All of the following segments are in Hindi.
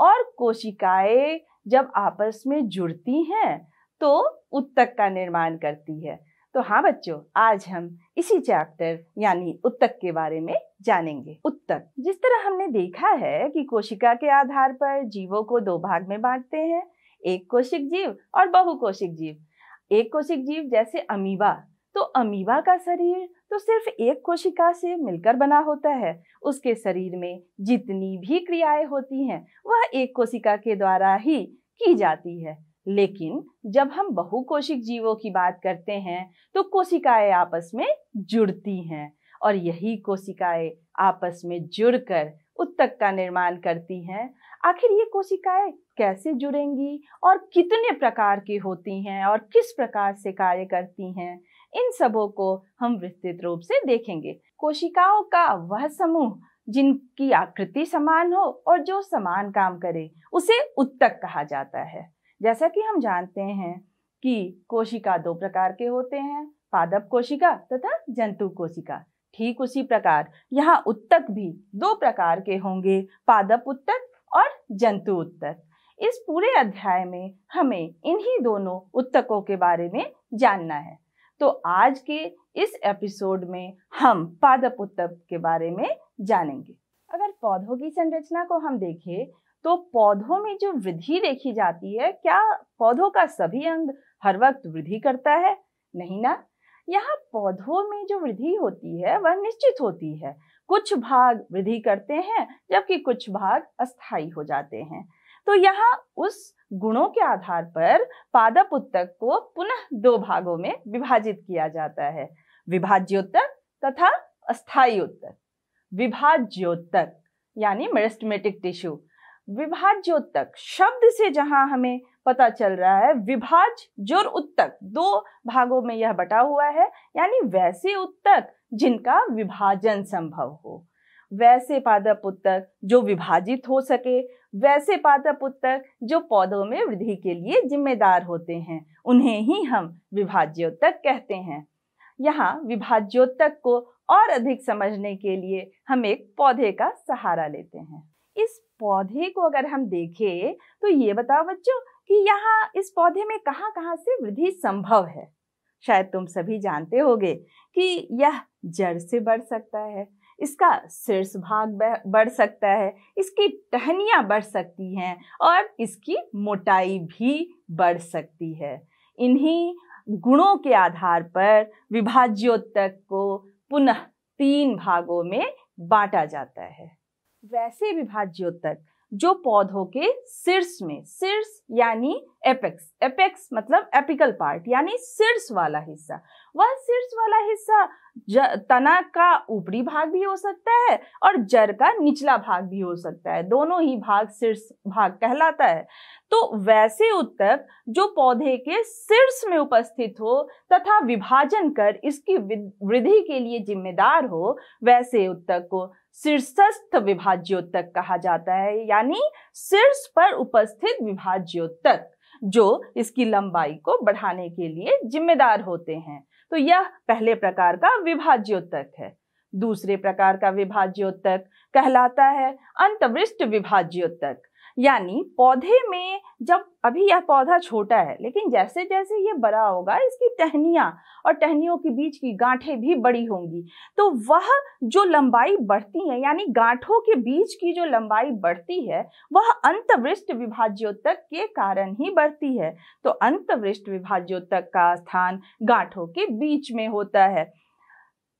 और कोशिकाएं जब आपस में जुड़ती हैं तो उत्तक का निर्माण करती है तो हाँ बच्चों आज हम इसी चैप्टर यानी उत्तक के बारे में जानेंगे उत्तक जिस तरह हमने देखा है कि कोशिका के आधार पर जीवों को दो भाग में बांटते हैं एक कोशिक जीव और बहुकोशिक जीव एक कोशिक जीव जैसे अमीबा तो अमीबा का शरीर तो सिर्फ एक कोशिका से मिलकर बना होता है उसके शरीर में जितनी भी क्रियाएं होती हैं वह एक कोशिका के द्वारा ही की जाती है लेकिन जब हम बहुकोशिक जीवों की बात करते हैं तो कोशिकाएं आपस में जुड़ती हैं और यही कोशिकाएं आपस में जुड़कर उत्तक का निर्माण करती हैं आखिर ये कोशिकाएं कैसे जुड़ेंगी और कितने प्रकार की होती हैं और किस प्रकार से कार्य करती हैं इन सबों को हम विस्तृत रूप से देखेंगे कोशिकाओं का वह समूह जिनकी आकृति समान हो और जो समान काम करे उसे उत्तक कहा जाता है जैसा कि हम जानते हैं कि कोशिका दो प्रकार के होते हैं पादप कोशिका तथा जंतु कोशिका ठीक उसी प्रकार यहाँ उत्तक भी दो प्रकार के होंगे पादप उत्तक और जंतु उत्तक इस पूरे अध्याय में हमें इन्हीं दोनों उत्तकों के बारे में जानना है तो आज के इस एपिसोड में हम पादप उत्तप के बारे में जानेंगे अगर पौधों की संरचना को हम देखें तो पौधों में जो वृद्धि देखी जाती है क्या पौधों का सभी अंग हर वक्त वृद्धि करता है नहीं ना यहाँ पौधों में जो वृद्धि होती है वह निश्चित होती है कुछ भाग वृद्धि करते हैं जबकि कुछ भाग अस्थायी हो जाते हैं तो यहाँ उस गुणों के आधार पर पादप उत्तक को पुनः दो भागों में विभाजित किया जाता है विभाज्योत्तर तथा अस्थायीोत्तर विभाज्योत्तक यानी मेरिस्टमेटिक टिश्यू विभाज्योत्तक शब्द से जहां हमें पता चल रहा है विभाज जोर उत्तक दो भागों में यह बटा हुआ है यानी वैसे उत्तक जिनका विभाजन संभव हो वैसे पादप उत्तक जो विभाजित हो सके वैसे पादप उत्तक जो पौधों में वृद्धि के लिए जिम्मेदार होते हैं उन्हें ही हम विभाज्योत्तक कहते हैं यहाँ विभाज्योत्तक को और अधिक समझने के लिए हम एक पौधे का सहारा लेते हैं इस पौधे को अगर हम देखें तो ये बताओ बच्चों कि यहाँ इस पौधे में कहाँ कहाँ से वृद्धि संभव है शायद तुम सभी जानते होगे कि यह जड़ से बढ़ सकता है इसका शीर्ष भाग बढ़ सकता है इसकी टहनियाँ बढ़ सकती हैं और इसकी मोटाई भी बढ़ सकती है इन्हीं गुणों के आधार पर विभाज्योतक को पुनः तीन भागों में बांटा जाता है वैसे विभाज्योतक जो पौधों के शीर्ष में शीर्ष यानी एपेक्स एपेक्स मतलब एपिकल पार्ट यानी शीर्ष वाला हिस्सा वह शीर्ष वाला हिस्सा तना का ऊपरी भाग भी हो सकता है और जड़ का निचला भाग भी हो सकता है दोनों ही भाग शीर्ष भाग कहलाता है तो वैसे उत्तक जो पौधे के शीर्ष में उपस्थित हो तथा विभाजन कर इसकी वृद्धि के लिए जिम्मेदार हो वैसे उत्तक को शीर्षस्थ विभाज्योत्तक कहा जाता है यानी शीर्ष पर उपस्थित विभाज्योत्तक जो इसकी लंबाई को बढ़ाने के लिए जिम्मेदार होते हैं तो यह पहले प्रकार का विभाज्योतक है दूसरे प्रकार का विभाज्योतक कहलाता है अंतवृष्ट विभाज्योतक यानी पौधे में जब अभी यह पौधा छोटा है लेकिन जैसे जैसे ये बड़ा होगा इसकी टहनिया और टहनियों के बीच की गांठें भी बड़ी होंगी तो वह जो लंबाई बढ़ती है यानी गांठों के बीच की जो लंबाई बढ़ती है वह अंतवृष्ट विभाज्योतक के कारण ही बढ़ती है तो अंतवृष्ट विभाज्योतक का स्थान गांठों के बीच में होता है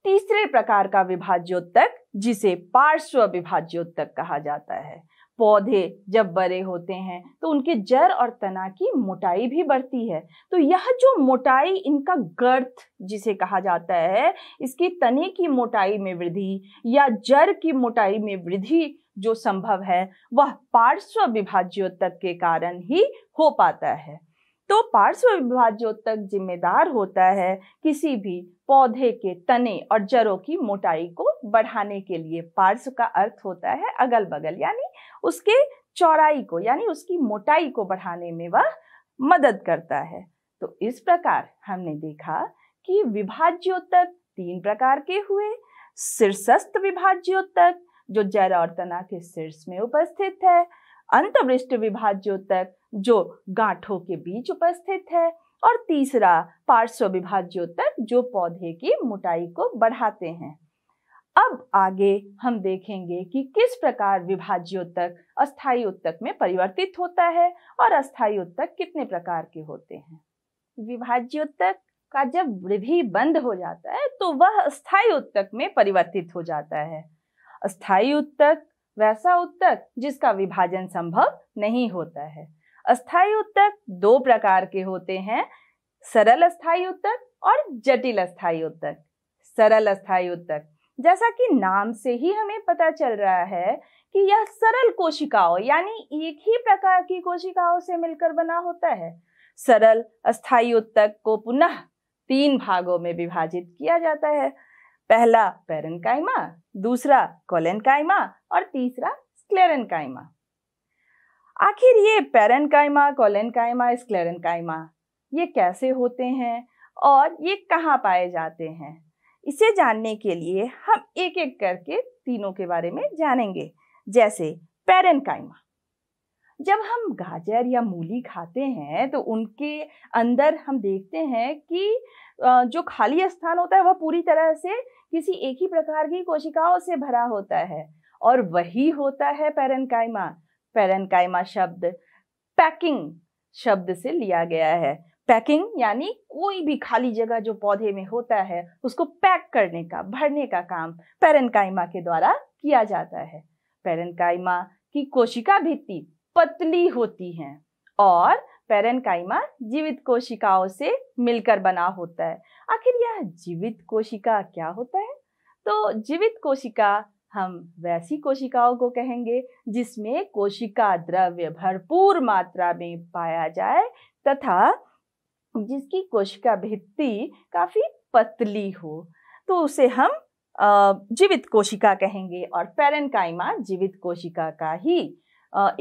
तीसरे प्रकार का विभाज्योतक जिसे पार्श्व विभाज्योतक कहा जाता है पौधे जब बड़े होते हैं तो उनके जड़ और तना की मोटाई भी बढ़ती है तो यह जो मोटाई इनका गर्थ जिसे कहा जाता है इसकी तने की मोटाई में वृद्धि या जड़ की मोटाई में वृद्धि जो संभव है वह पार्श्व विभाज्योत्तक के कारण ही हो पाता है तो पार्श्व विभाज्योत्तक जिम्मेदार होता है किसी भी पौधे के तने और जड़ों की मोटाई को बढ़ाने के लिए पार्श्व का अर्थ होता है अगल बगल यानी उसके चौड़ाई को यानी उसकी मोटाई को बढ़ाने में वह मदद करता है तो इस प्रकार हमने देखा कि विभाज्योत्तर तीन प्रकार के हुए शीर्षस्थ विभाज्योत्तर जो जड़ और तना के शीर्ष में उपस्थित है अंतवृष्ट विभाज्योतक जो गांठों के बीच उपस्थित है और तीसरा पार्श्व विभाज्योतक जो पौधे की मोटाई को बढ़ाते हैं अब आगे हम देखेंगे कि किस प्रकार विभाज्योत्तक अस्थायी उत्तक में परिवर्तित होता है और अस्थायी उत्तक कितने प्रकार के होते हैं विभाज्योत्तक का जब वृद्धि बंद हो जाता है तो वह अस्थायी उत्तक में परिवर्तित हो जाता है अस्थायी उत्तक वैसा उत्तक जिसका विभाजन संभव नहीं होता है अस्थायी उत्तक दो प्रकार के होते हैं सरल अस्थायी उत्तक और जटिल अस्थायी उत्तक सरल अस्थायी उत्तक जैसा कि नाम से ही हमें पता चल रहा है कि यह सरल कोशिकाओं यानी एक ही प्रकार की कोशिकाओं से मिलकर बना होता है सरल अस्थायी उत्तक को पुनः तीन भागों में विभाजित किया जाता है पहला पेरनकाइमा दूसरा कोलेनकाइमा और तीसरा स्क्लेरनकाइमा आखिर ये पेरनकाइमा कोलेनकाइमा स्क्लेरनकाइमा ये कैसे होते हैं और ये कहाँ पाए जाते हैं इसे जानने के लिए हम एक एक करके तीनों के बारे में जानेंगे जैसे पेरन जब हम गाजर या मूली खाते हैं तो उनके अंदर हम देखते हैं कि जो खाली स्थान होता है वह पूरी तरह से किसी एक ही प्रकार की कोशिकाओं से भरा होता है और वही होता है पेरेनकाइमा कायमा शब्द पैकिंग शब्द से लिया गया है पैकिंग यानी कोई भी खाली जगह जो पौधे में होता है उसको पैक करने का भरने का काम पेरेंकाइमा के द्वारा किया जाता है पेरेंकाइमा की कोशिका भित्ति पतली होती हैं और पेरेंकाइमा जीवित कोशिकाओं से मिलकर बना होता है आखिर यह जीवित कोशिका क्या होता है तो जीवित कोशिका हम वैसी कोशिकाओं को कहेंगे जिसमें कोशिका द्रव्य भरपूर मात्रा में पाया जाए तथा जिसकी कोशिका भित्ति काफ़ी पतली हो तो उसे हम जीवित कोशिका कहेंगे और पेरेन्काइमा जीवित कोशिका का ही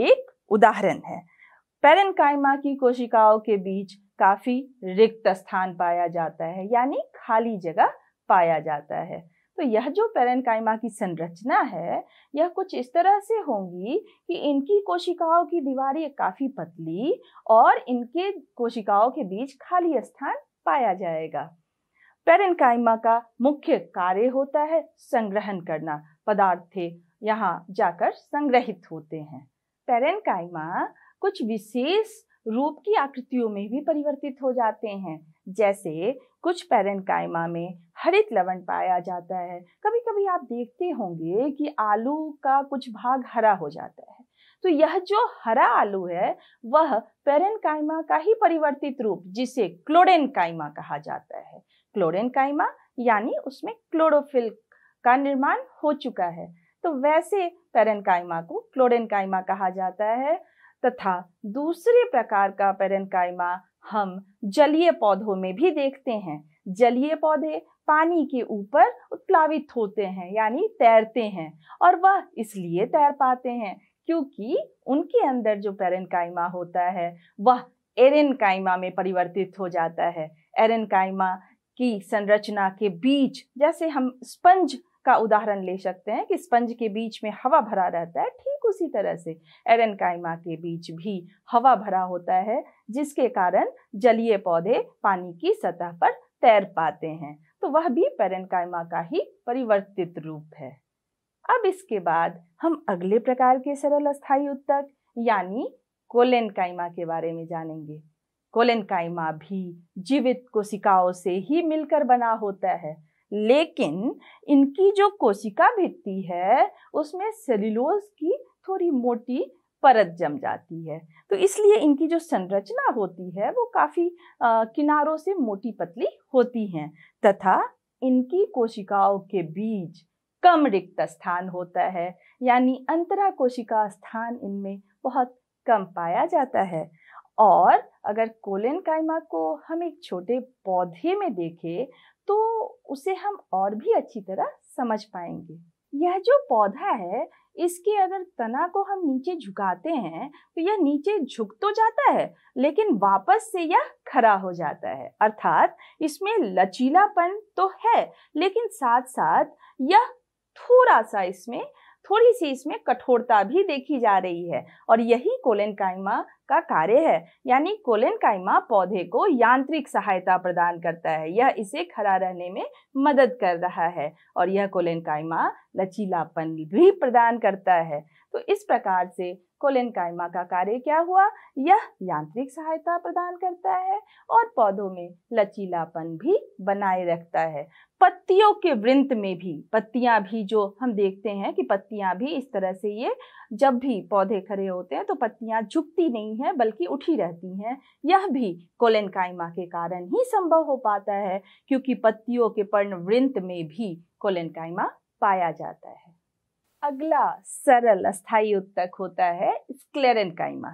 एक उदाहरण है पेरेन्काइमा की कोशिकाओं के बीच काफ़ी रिक्त स्थान पाया जाता है यानी खाली जगह पाया जाता है तो यह जो पेरेंकाइमा की संरचना है यह कुछ इस तरह से होंगी कि इनकी कोशिकाओं की दीवारें काफ़ी पतली और इनके कोशिकाओं के बीच खाली स्थान पाया जाएगा पेरेंकाइमा का मुख्य कार्य होता है संग्रहण करना पदार्थे यहाँ जाकर संग्रहित होते हैं पेरेंकाइमा कुछ विशेष रूप की आकृतियों में भी परिवर्तित हो जाते हैं जैसे कुछ कायमा में हरित लवण पाया जाता है कभी कभी आप देखते होंगे कि आलू का कुछ भाग हरा हो जाता है तो यह जो हरा आलू है वह कायमा का ही परिवर्तित रूप जिसे कायमा कहा जाता है कायमा यानी उसमें क्लोरोफिल का निर्माण हो चुका है तो वैसे कायमा को कायमा कहा जाता है तथा दूसरे प्रकार का पेरेन्काइमा हम जलीय पौधों में भी देखते हैं जलीय पौधे पानी के ऊपर उत्प्लावित होते हैं यानी तैरते हैं और वह इसलिए तैर पाते हैं क्योंकि उनके अंदर जो पेरेन्काइमा होता है वह एरेनकाइमा में परिवर्तित हो जाता है एरेनकाइमा की संरचना के बीच जैसे हम स्पंज का उदाहरण ले सकते हैं कि स्पंज के बीच में हवा भरा रहता है ठीक उसी तरह से एरनकाइमा के बीच भी हवा भरा होता है जिसके कारण जलीय पौधे पानी की सतह पर तैर पाते हैं तो वह भी पेरेनकाइमा का ही परिवर्तित रूप है अब इसके बाद हम अगले प्रकार के सरल स्थायी उत्तक यानी कोलेनकाइमा के बारे में जानेंगे कोलेनकाइमा भी जीवित कोशिकाओं से ही मिलकर बना होता है लेकिन इनकी जो कोशिका भित्ति है उसमें सेल्यूलोज की थोड़ी मोटी परत जम जाती है तो इसलिए इनकी जो संरचना होती है वो काफ़ी किनारों से मोटी पतली होती हैं तथा इनकी कोशिकाओं के बीच कम रिक्त स्थान होता है यानी अंतरा कोशिका स्थान इनमें बहुत कम पाया जाता है और अगर कोलेन कायमा को हम एक छोटे पौधे में देखें तो उसे हम और भी अच्छी तरह समझ पाएंगे यह जो पौधा है इसके अगर तना को हम नीचे झुकाते हैं तो यह नीचे झुक तो जाता है लेकिन वापस से यह खड़ा हो जाता है अर्थात इसमें लचीलापन तो है लेकिन साथ साथ यह थोड़ा सा इसमें थोड़ी सी इसमें कठोरता भी देखी जा रही है और यही कोलेनकाइमा का कार्य है यानी कोलेन पौधे को यांत्रिक सहायता प्रदान करता है यह इसे खड़ा रहने में मदद कर रहा है और यह कोलेन लचीलापन भी प्रदान करता है तो इस प्रकार से कोलेनकाइमा का कार्य क्या हुआ यह यांत्रिक सहायता प्रदान करता है और पौधों में लचीलापन भी बनाए रखता है पत्तियों के वृंत में भी पत्तियां भी जो हम देखते हैं कि पत्तियां भी इस तरह से ये जब भी पौधे खड़े होते हैं तो पत्तियां झुकती नहीं हैं बल्कि उठी रहती हैं यह भी कोलेनकाइमा के कारण ही संभव हो पाता है क्योंकि पत्तियों के पर्ण वृंत में भी कोलेनकाइमा पाया जाता है अगला सरल अस्थाई उत्तक होता है स्क्लेरन कायमा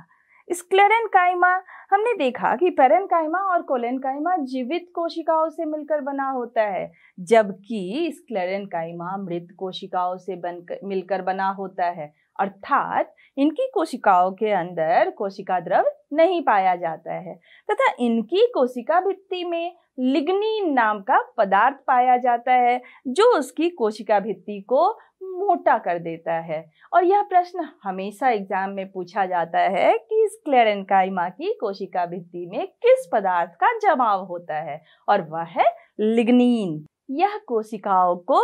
स्क्लेरन कायमा हमने देखा कि पेरन कायमा और कोलेन कायमा जीवित कोशिकाओं से मिलकर बना होता है जबकि स्क्लेरन कायमा मृत कोशिकाओं से बनकर मिलकर बना होता है अर्थात इनकी कोशिकाओं के अंदर कोशिका द्रव नहीं पाया जाता है तथा इनकी कोशिका भित्ति में लिग्निन नाम का पदार्थ पाया जाता है जो उसकी कोशिका भित्ति को मोटा कर देता है और यह प्रश्न हमेशा एग्जाम में पूछा जाता है कि स्क्लेरेनकाइमा की कोशिका भित्ति में किस पदार्थ का जमाव होता है और वह है लिग्निन यह कोशिकाओं को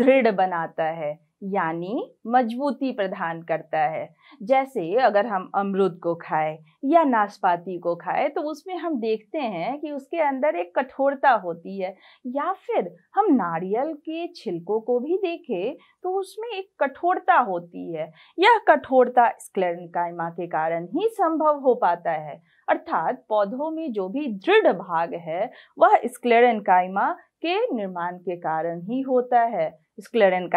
दृढ़ बनाता है यानी मजबूती प्रदान करता है जैसे अगर हम अमरुद को खाए या नाशपाती को खाएं तो उसमें हम देखते हैं कि उसके अंदर एक कठोरता होती है या फिर हम नारियल के छिलकों को भी देखें तो उसमें एक कठोरता होती है यह कठोरता कायमा के कारण ही संभव हो पाता है अर्थात पौधों में जो भी दृढ़ भाग है वह स्क्लेरनकाइमा के निर्माण के कारण ही होता है स्क्लेरनकाइमा